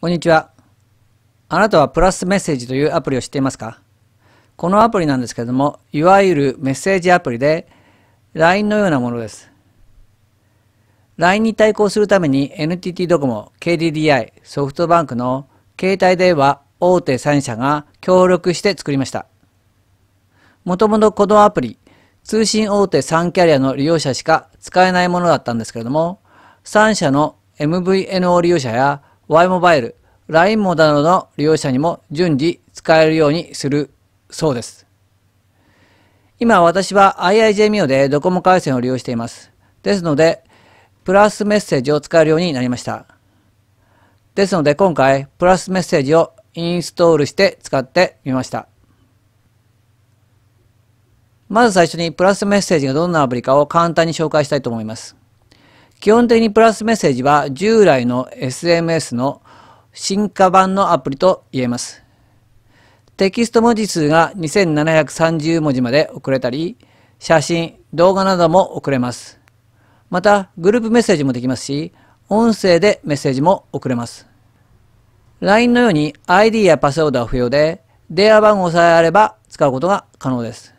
こんにちは。あなたはプラスメッセージというアプリを知っていますかこのアプリなんですけれども、いわゆるメッセージアプリで、LINE のようなものです。LINE に対抗するために NTT ドコモ、KDDI、ソフトバンクの携帯電話大手3社が協力して作りました。もともとこのアプリ、通信大手3キャリアの利用者しか使えないものだったんですけれども、3社の MVNO 利用者や Y モバイル、LINE モなどの利用者にも順次使えるようにするそうです。今私は IIJMIO でドコモ回線を利用しています。ですので、プラスメッセージを使えるようになりました。ですので今回、プラスメッセージをインストールして使ってみました。まず最初にプラスメッセージがどんなアプリかを簡単に紹介したいと思います。基本的にプラスメッセージは従来の SMS の進化版のアプリと言えます。テキスト文字数が2730文字まで送れたり、写真、動画なども送れます。また、グループメッセージもできますし、音声でメッセージも送れます。LINE のように ID やパスワードは不要で、電話番号さえあれば使うことが可能です。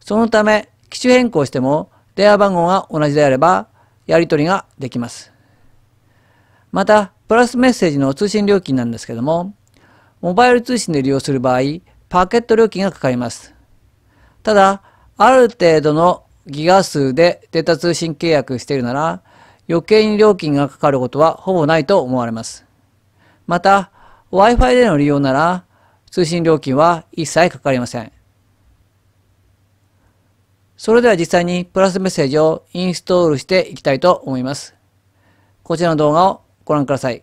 そのため、機種変更しても電話番号が同じであれば、やり取りができます。また、プラスメッセージの通信料金なんですけども、モバイル通信で利用する場合、パケット料金がかかります。ただ、ある程度のギガ数でデータ通信契約しているなら、余計に料金がかかることはほぼないと思われます。また、Wi-Fi での利用なら、通信料金は一切かかりません。それでは実際にプラスメッセージをインストールしていきたいと思います。こちらの動画をご覧ください。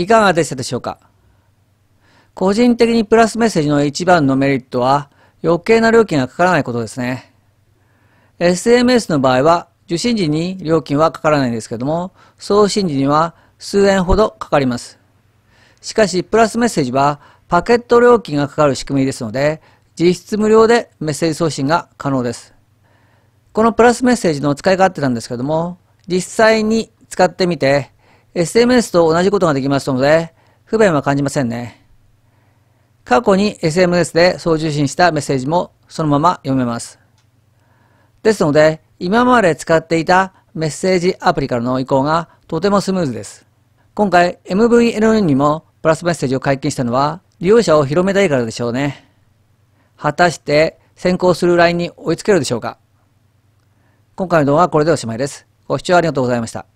いかがでしたでしょうか個人的にプラスメッセージの一番のメリットは余計な料金がかからないことですね。SMS の場合は受信時に料金はかからないんですけども、送信時には数円ほどかかります。しかし、プラスメッセージはパケット料金がかかる仕組みですので、実質無料でメッセージ送信が可能です。このプラスメッセージの使い勝手なんですけども、実際に使ってみて、SMS と同じことができますので、不便は感じませんね。過去に SMS で送受信したメッセージもそのまま読めます。ですので、今まで使っていたメッセージアプリからの移行がとてもスムーズです。今回 MVLN にもプラスメッセージを解禁したのは利用者を広めたいからでしょうね。果たして先行する LINE に追いつけるでしょうか今回の動画はこれでおしまいです。ご視聴ありがとうございました。